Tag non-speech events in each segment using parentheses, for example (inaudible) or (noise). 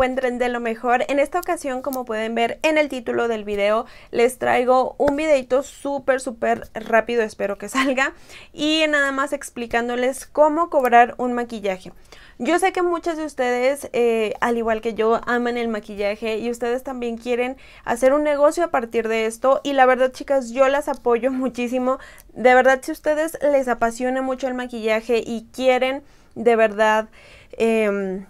encuentren de lo mejor. En esta ocasión, como pueden ver en el título del video, les traigo un videito súper, súper rápido, espero que (laughs) salga, y nada más explicándoles cómo cobrar un maquillaje. Yo sé que muchas de ustedes, eh, al igual que yo, aman el maquillaje y ustedes también quieren hacer un negocio a partir de esto. Y la verdad, chicas, yo las apoyo (laughs) muchísimo. De verdad, si ustedes les apasiona mucho el maquillaje y quieren de verdad... Em,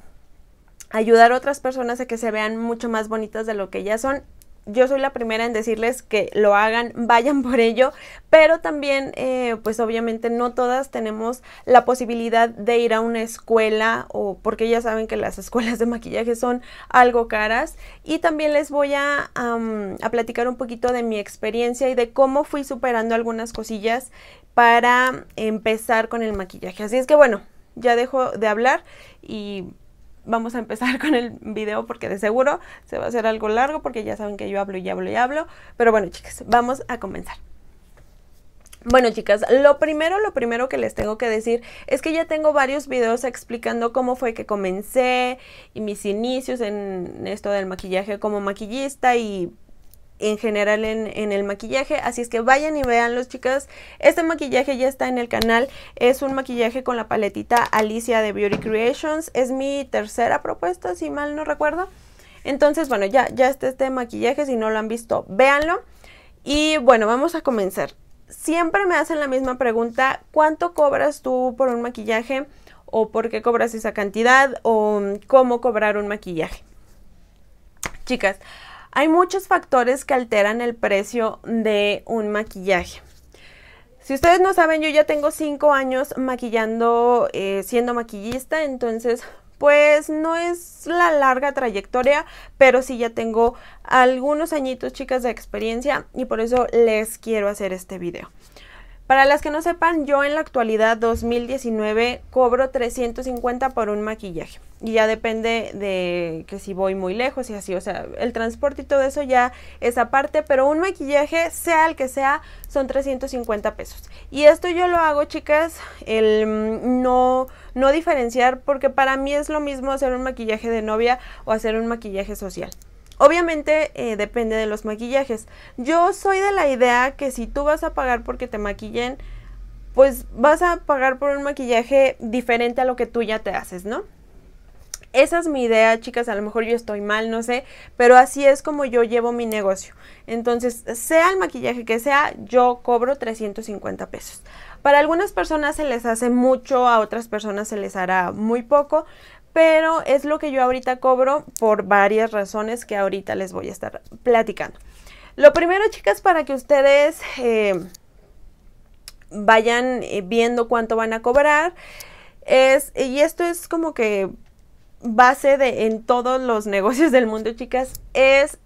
ayudar a otras personas a que se vean mucho más bonitas de lo que ya son. Yo soy la primera en decirles que lo hagan, (laughs) vayan por ello, pero también, eh, pues obviamente no todas tenemos la posibilidad de ir a una escuela o porque ya saben que las (laughs) escuelas de maquillaje son algo caras. Y también les voy a, a platicar un poquito de mi experiencia y de cómo fui superando algunas cosillas para empezar con el maquillaje. Así es que bueno, ya dejo de hablar y vamos a empezar (laughs) con el video porque de seguro se va a hacer algo largo porque ya saben que yo hablo y hablo y hablo. Pero bueno, chicas, vamos a comenzar. Bueno chicas, lo primero, lo primero que les tengo que decir es que ya tengo varios videos explicando cómo fue que comencé y mis inicios en esto del maquillaje como maquillista y en general en, el maquillaje. Así es que vayan y veanlos, chicas. Este maquillaje ya está en el canal. Es un maquillaje con la paletita Alicia de Beauty Creations. Es mi tercera propuesta, si mal no recuerdo. Entonces, bueno, ya, ya está este maquillaje. Si no lo han visto, véanlo. Y bueno, vamos a comenzar. Siempre me hacen la misma pregunta, ¿cuánto cobras tú por un maquillaje? ¿O por qué cobras esa cantidad? ¿O cómo cobrar un maquillaje? Chicas, hay muchos factores que alteran el precio de un maquillaje. Si ustedes no saben, yo ya tengo 5 años maquillando, eh, siendo maquillista, entonces pues no es la larga trayectoria, pero sí ya tengo algunos añitos chicas de experiencia y por eso les quiero hacer este video. Para las que no sepan, yo en la actualidad 2019 cobro 350 por un maquillaje. Y ya depende de que si voy muy lejos y así, o sea, el transporte y todo eso ya es aparte, pero un maquillaje, sea el que sea, son 350 pesos. Y esto yo lo hago, chicas, el mm, no, no diferenciar, porque para mí es lo mismo hacer un maquillaje de novia o hacer un maquillaje social. Obviamente eh, depende de los maquillajes. Yo soy de la idea que si tú vas a pagar porque te maquillen, pues vas a pagar por un maquillaje diferente a lo que tú ya te haces, ¿no? Esa es mi idea, chicas. A lo mejor yo estoy mal, no sé, pero así es como yo llevo mi negocio. Entonces, sea el maquillaje que sea, yo cobro 350 pesos. Para algunas personas se les hace mucho, a otras personas se les hará muy poco, pero es lo que yo ahorita cobro por varias razones que ahorita les voy a estar platicando. Lo primero, chicas, para que ustedes eh, vayan eh, viendo cuánto van a cobrar, es, y esto es como que base de, en todos los (laughs) negocios del mundo, chicas, es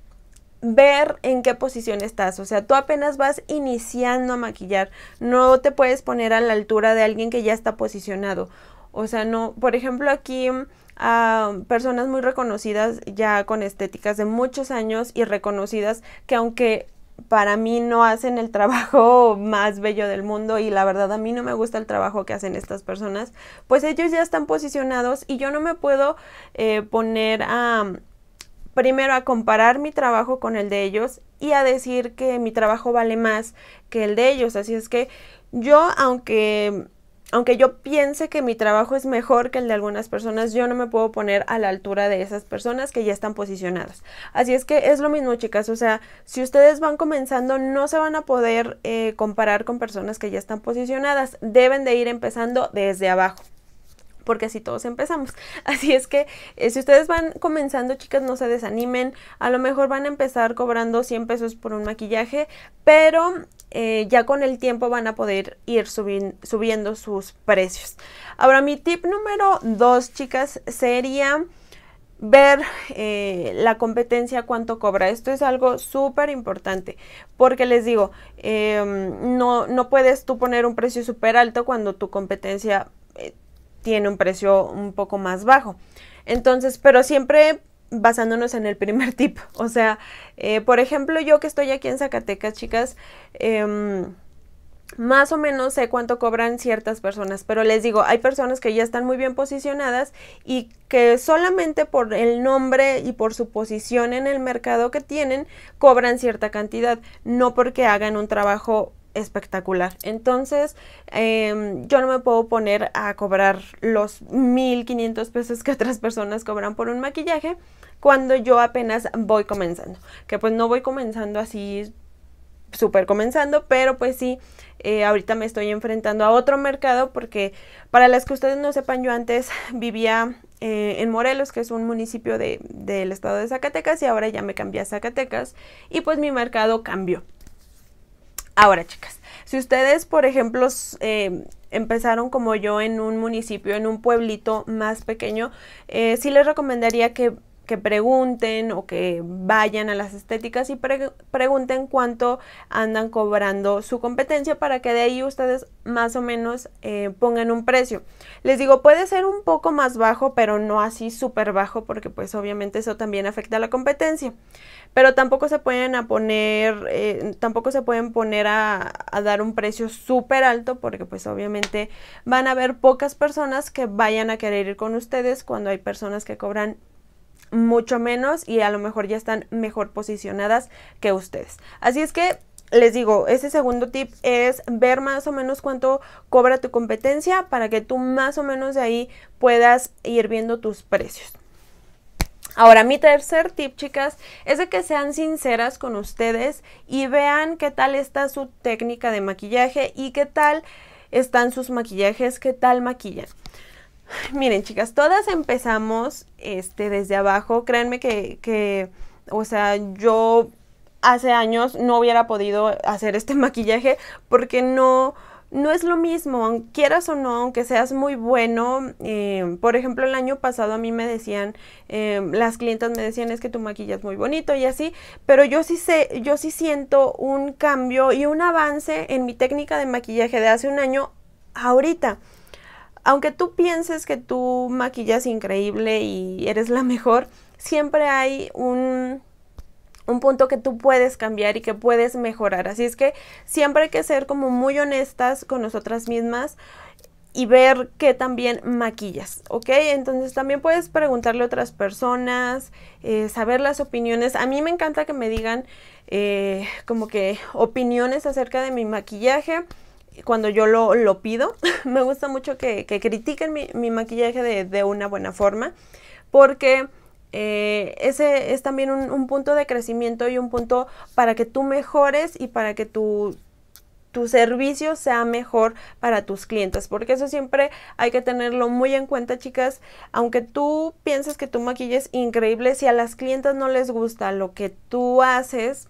ver en qué posición estás. O sea, tú apenas vas iniciando a maquillar. No te puedes poner a la altura de alguien que ya está posicionado. O sea, no, por ejemplo, aquí a ah, personas muy reconocidas ya con estéticas de muchos años y reconocidas que aunque para mí no hacen el (laughs) trabajo más bello del mundo y la verdad a mí no me gusta el trabajo que hacen estas personas, pues ellos ya están posicionados y yo no me puedo eh, poner a, primero a comparar mi trabajo con el de ellos y a decir que mi trabajo vale más que el de ellos. Así es que yo, aunque aunque yo piense que mi trabajo es mejor que el de algunas personas, yo no me puedo poner a la altura de esas personas que ya están posicionadas. Así es que es lo mismo, chicas. O sea, si ustedes van comenzando, no se van a poder eh, comparar con personas que ya están posicionadas. Deben de ir empezando desde abajo porque así todos empezamos. (laughs) Así es que eh, si ustedes van comenzando, chicas, no se desanimen. A lo mejor van a empezar cobrando 100 pesos por un maquillaje, pero eh, ya con el tiempo van a poder ir subiendo sus precios. Ahora mi tip número dos, chicas sería ver eh, la competencia cuánto cobra. Esto es algo súper importante porque les digo, em, no, no, puedes tú poner un precio súper alto cuando tu competencia eh, tiene un precio un poco más bajo. Entonces, pero siempre basándonos en el primer (laughs) tip. O sea, eh, por ejemplo, yo que estoy aquí en Zacatecas, chicas, em, más o menos sé cuánto cobran ciertas personas, pero les digo, hay personas que ya están muy bien posicionadas y que solamente por el nombre y por su posición en el mercado que tienen, cobran cierta cantidad, no porque hagan un trabajo espectacular. Entonces, em, yo no me puedo poner a cobrar los 1.500 pesos que otras personas cobran por un maquillaje cuando yo apenas voy comenzando. Que pues no voy comenzando así súper comenzando, pero pues sí, eh, ahorita me estoy enfrentando a otro mercado porque para las que ustedes no sepan, yo antes (laughs) vivía eh, en Morelos, que es un municipio del estado de Zacatecas y ahora ya me cambié a Zacatecas y pues mi mercado cambió. Ahora chicas, si ustedes por ejemplo eh, empezaron como yo en un municipio, en un pueblito más pequeño, sí les recomendaría que que pregunten o que vayan a las estéticas y pregunten cuánto andan cobrando su competencia para que de ahí ustedes más o menos eh, pongan un precio. Les digo, puede ser un poco más bajo, pero no así súper bajo porque pues obviamente eso también afecta a la competencia. Pero tampoco se pueden poner, eh, tampoco se pueden poner a, a dar un precio súper alto porque pues obviamente van a haber pocas personas que vayan a querer ir con ustedes cuando hay personas que cobran mucho menos y a lo mejor ya están mejor posicionadas que ustedes. Así es que les digo, ese segundo tip es ver más o menos cuánto cobra tu competencia para que tú más o menos de ahí puedas ir viendo tus precios. Ahora, mi tercer tip, chicas, es de que sean sinceras con ustedes y vean qué tal está su técnica de maquillaje y qué tal están sus maquillajes, qué tal maquillan. (laughs) Miren, chicas, todas empezamos este, desde abajo. Créanme que, o sea, yo hace años no hubiera podido hacer este (laughs) maquillaje porque no, no es lo mismo, quieras o no, aunque seas muy bueno. Em, por ejemplo, el año pasado a mí me decían, em, las clientas me decían es que tu maquillaje es muy bonito y así, pero yo sí sé, yo sí siento un cambio y un avance en mi técnica de maquillaje de hace un año ahorita aunque tú pienses que tú maquillas increíble y eres la mejor, siempre hay un, punto que tú puedes cambiar y que puedes mejorar. Así es que siempre hay que ser como muy honestas con nosotras mismas y ver que también maquillas, ¿ok? Entonces también puedes preguntarle a otras personas, eh, saber las opiniones. A mí me encanta que me digan eh, como que opiniones acerca de mi maquillaje cuando yo lo, pido. (laughs) me gusta mucho que, critiquen mi, maquillaje de, una buena forma porque eh, ese es también un, punto de crecimiento y un punto para que tú mejores y para que tu, tu servicio sea mejor para tus clientes, porque eso siempre hay que tenerlo muy en cuenta, chicas. Aunque tú pienses que tu maquillaje es increíble, si a las clientes no les gusta lo que tú haces,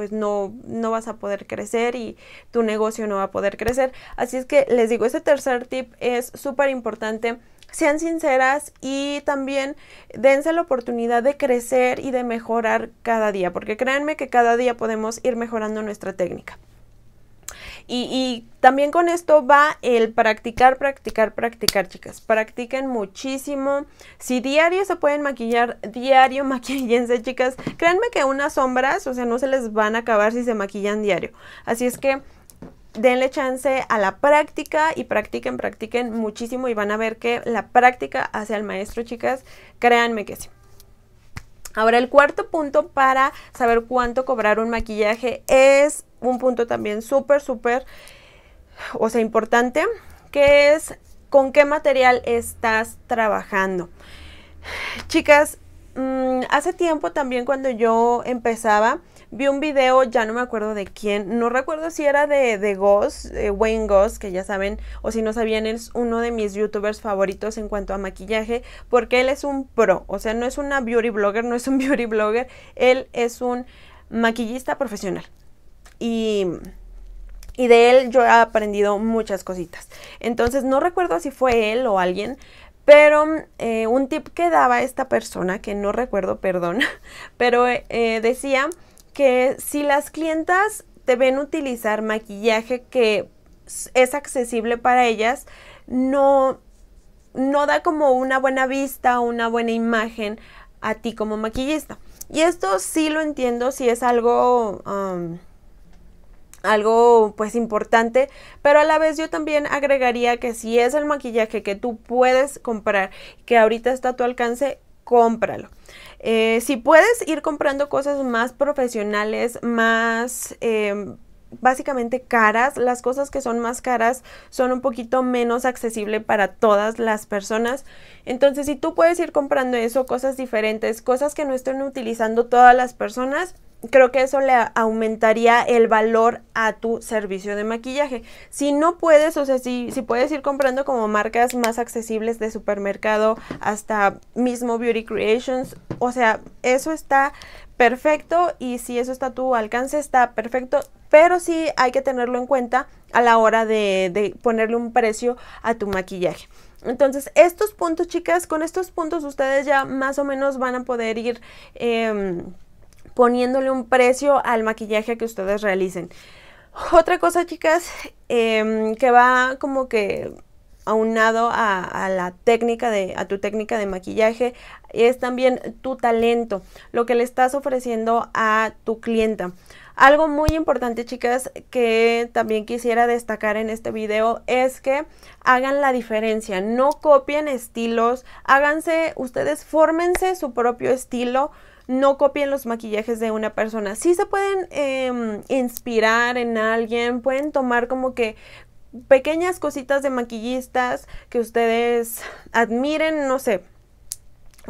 pues no, no vas a poder crecer y tu negocio no va a poder crecer. Así es que les digo, ese tercer tip es súper importante sean sinceras y también dense la oportunidad de crecer y de mejorar cada día, porque créanme que cada día podemos ir mejorando nuestra técnica. Y, también con esto va el practicar, practicar, practicar, chicas. Practiquen muchísimo. Si diario se pueden maquillar, diario (laughs) maquillense, chicas. Créanme que unas sombras, o sea, no se les van a acabar si se maquillan diario. Así es que denle chance a la práctica y practiquen, practiquen muchísimo y van a ver que la práctica hace al maestro, chicas, créanme que sí. Ahora el cuarto punto para saber cuánto cobrar un maquillaje es un punto también súper, súper, o sea, importante, que es con qué material estás trabajando. Chicas, mm, hace tiempo también cuando yo empezaba, vi un video, ya no me acuerdo de quién, no recuerdo si era de, de Goss, eh, Wayne Goss, que ya saben, o si no sabían, es uno de mis youtubers favoritos en cuanto a maquillaje, porque él es un pro, o sea, no es una beauty blogger, no es un (laughs) beauty blogger, él es un maquillista profesional y, de él yo he aprendido muchas cositas. Entonces no recuerdo si fue él o alguien, pero eh, un tip que daba esta persona, que no recuerdo, perdón, (laughs) pero eh, decía que si las clientas te ven utilizar maquillaje que es accesible para ellas, no, no da como una buena vista, una buena imagen a ti como maquillista. Y esto sí lo entiendo si es algo algo pues importante, pero a la vez yo también agregaría que si es el maquillaje que tú puedes comprar, que ahorita está a tu alcance, cómpralo. Eh, si puedes ir comprando cosas más profesionales, más... Em, básicamente caras, las cosas que son más caras son un poquito menos accesible para todas las personas. Entonces, si tú puedes ir comprando eso, cosas diferentes, cosas que no estén utilizando todas las personas, creo que eso le aumentaría el valor a tu servicio de maquillaje. Si no puedes, o sea, si, si puedes ir comprando como marcas más accesibles de supermercado hasta mismo Beauty Creations, o sea, eso está perfecto y si eso está a tu alcance está perfecto, pero sí hay que tenerlo en cuenta a la hora de, ponerle un precio a tu maquillaje. Entonces, estos puntos, chicas, con estos puntos ustedes ya más o menos van a poder ir... Em, poniéndole un precio al maquillaje que ustedes realicen. Otra cosa, chicas, em, que va como que aunado a, a, la técnica de a tu técnica de maquillaje es también tu talento lo que le estás ofreciendo a tu clienta algo muy importante chicas que también quisiera destacar en este video es que hagan la diferencia no copien estilos háganse ustedes fórmense su propio estilo no copien los maquillajes de una persona. Sí se pueden em, inspirar en alguien, pueden tomar como que pequeñas cositas de maquillistas que ustedes admiren, no sé,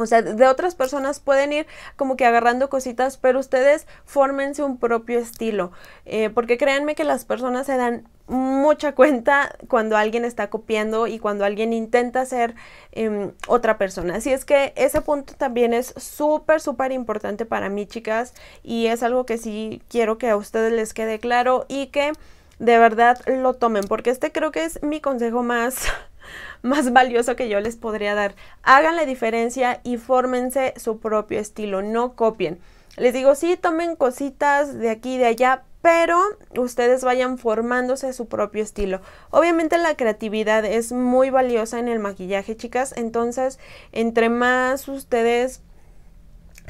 o sea, de otras personas pueden ir como que agarrando cositas, pero ustedes fórmense un propio estilo. Eh, porque créanme que las personas se dan mucha cuenta cuando alguien está copiando y cuando alguien intenta ser em, otra persona. Así es que ese punto también es súper, súper importante para mí, chicas. Y es algo que sí quiero que a ustedes les quede claro y que de verdad lo tomen. Porque este creo que es mi consejo más (laughs) más valioso que yo les podría dar. Hagan la diferencia y fórmense su propio estilo, no copien. Les digo, sí, tomen cositas de aquí y de allá, pero ustedes vayan formándose su propio estilo. Obviamente la creatividad es muy valiosa en el maquillaje, chicas, entonces entre más ustedes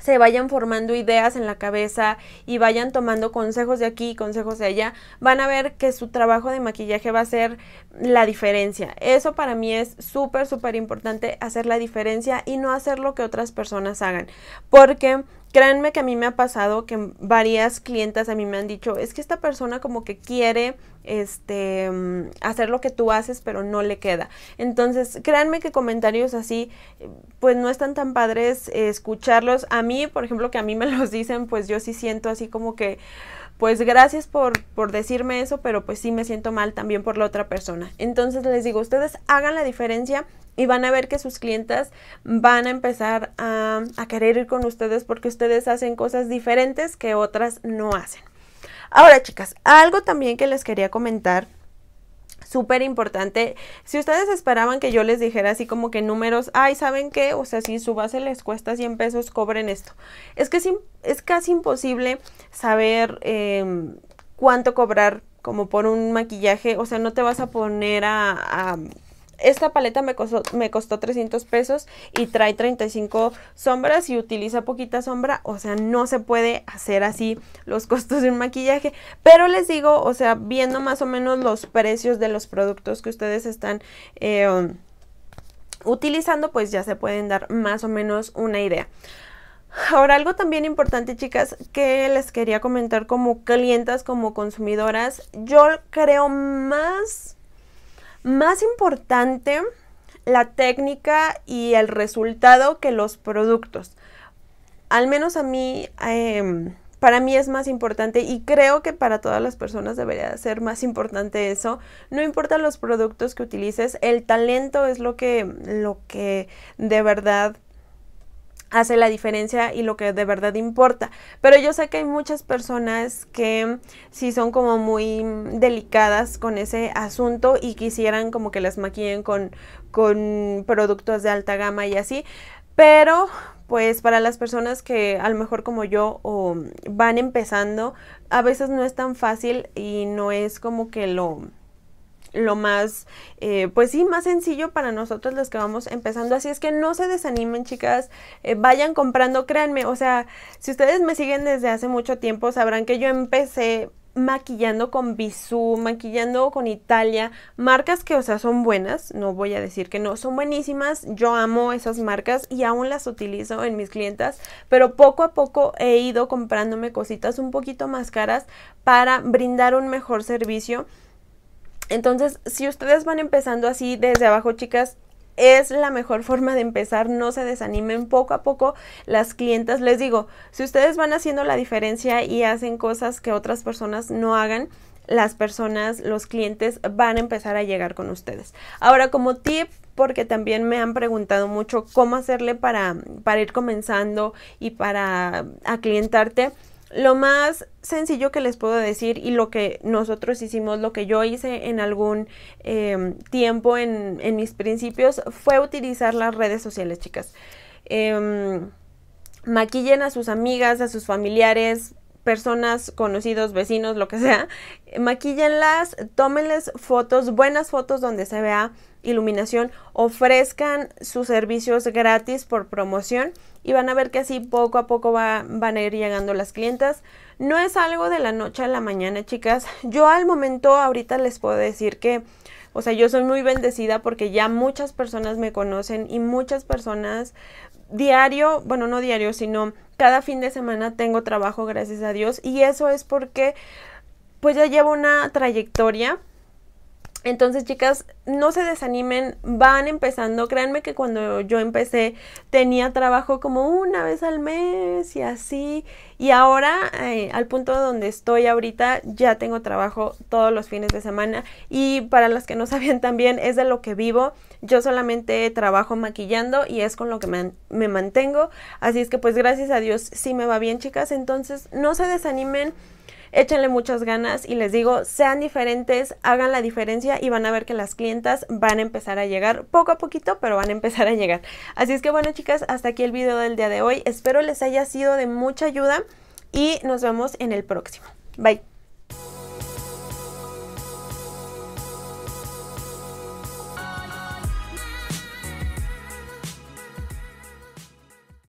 se vayan formando ideas en la cabeza y vayan tomando consejos de aquí y consejos de allá, van a ver que su trabajo de maquillaje va a ser la diferencia. Eso para mí es súper, súper importante, hacer la diferencia y no hacer lo que otras personas hagan. Porque Créanme que a mí me ha pasado que varias clientas a mí me han dicho, es que esta persona como que quiere este mm, hacer lo que tú haces, pero no le queda. Entonces, créanme que comentarios así pues no están tan padres eh, escucharlos. A mí, por ejemplo, que a mí me (laughs) los dicen, pues yo sí siento así como que pues gracias por, por decirme eso, pero pues sí me siento mal también por la otra persona. Entonces les digo, ustedes hagan la diferencia y van a ver que sus clientas van a empezar a, a querer ir con ustedes porque ustedes hacen cosas diferentes que otras no hacen. Ahora chicas, algo también que les quería comentar súper importante. Si ustedes esperaban que yo les dijera así como que números, ay, ¿saben qué? O sea, si su base les cuesta 100 pesos, cobren esto. Es que es, casi imposible saber em, cuánto cobrar como por un maquillaje. O sea, no te vas a poner a esta paleta me costó, me costó 300 pesos y trae 35 sombras y utiliza poquita sombra. O sea, no se puede hacer así los costos de un maquillaje. Pero les digo, o sea, viendo más o menos los precios de los productos que ustedes están... Eh, um, utilizando pues ya se pueden dar más o menos una idea. Ahora, algo también importante, chicas, que les quería comentar como clientas, como consumidoras, yo creo más más importante, la técnica y el resultado que los productos. Al menos a mí, em, para mí es más importante y creo que para todas las personas debería ser más importante eso. No importa los productos que utilices, el talento es lo que, lo que de verdad hace la diferencia y lo que de verdad importa. Pero yo sé que hay muchas personas que mm, sí son como muy mm, delicadas con ese asunto y quisieran como que las maquillen con, con productos de alta gama y así. Pero pues para las personas que a lo mejor como yo o mm, van empezando, a veces no es tan fácil y no es como que lo lo más, eh, pues sí, más sencillo para nosotros los que vamos empezando. Así es que no se desanimen, chicas, eh, vayan comprando, créanme, o sea, si ustedes me siguen desde hace mucho tiempo, sabrán que yo empecé maquillando con Bisú, maquillando con Italia, marcas que, o sea, son buenas, no voy a decir que no, son buenísimas, yo amo esas marcas y aún las utilizo en mis clientas, pero poco a poco he ido comprándome cositas un poquito más caras para brindar un mejor servicio entonces, si ustedes van empezando así desde abajo, chicas, es la mejor forma de empezar, no se desanimen poco a poco las clientas. Les digo, si ustedes van haciendo la diferencia y hacen cosas que otras personas no hagan, las personas, los clientes van a empezar a llegar con ustedes. Ahora, como tip, porque también me han preguntado mucho cómo hacerle para, para ir comenzando y para ah, aclientarte, lo más sencillo que les puedo decir y lo que nosotros hicimos, lo que yo hice en algún em, tiempo en, mis principios, fue utilizar las redes sociales, chicas. Em, maquillen a sus amigas, a sus familiares, personas, conocidos, vecinos, lo que sea, Maquillenlas, tómenles fotos, buenas fotos donde se vea iluminación ofrezcan sus servicios gratis por promoción y van a ver que así poco a poco van a ir llegando las clientas. No es algo de la noche a la mañana, chicas. Yo al momento ahorita les puedo decir que, o sea, yo soy muy bendecida porque ya muchas personas me conocen y muchas personas diario, bueno, no diario, sino cada fin de semana tengo trabajo, gracias a Dios, y eso es porque pues ya llevo una trayectoria entonces, chicas, no se desanimen, van empezando. Créanme que cuando yo empecé tenía trabajo como una vez al mes y así. Y ahora, eh, al punto donde estoy ahorita, ya tengo trabajo todos los fines de semana. Y para las que no (laughs) sabían también, es de lo que vivo. Yo solamente trabajo maquillando y es con lo que me, me mantengo. Así es que pues gracias a Dios sí me va bien, chicas. Entonces, no se desanimen échenle muchas ganas y les digo, sean diferentes, hagan la diferencia y van a ver que las clientas van a empezar a llegar poco a poquito, pero van a empezar a llegar. Así es que bueno chicas, hasta aquí el video del día de hoy. Espero les haya sido de mucha ayuda y nos vemos en el próximo. Bye.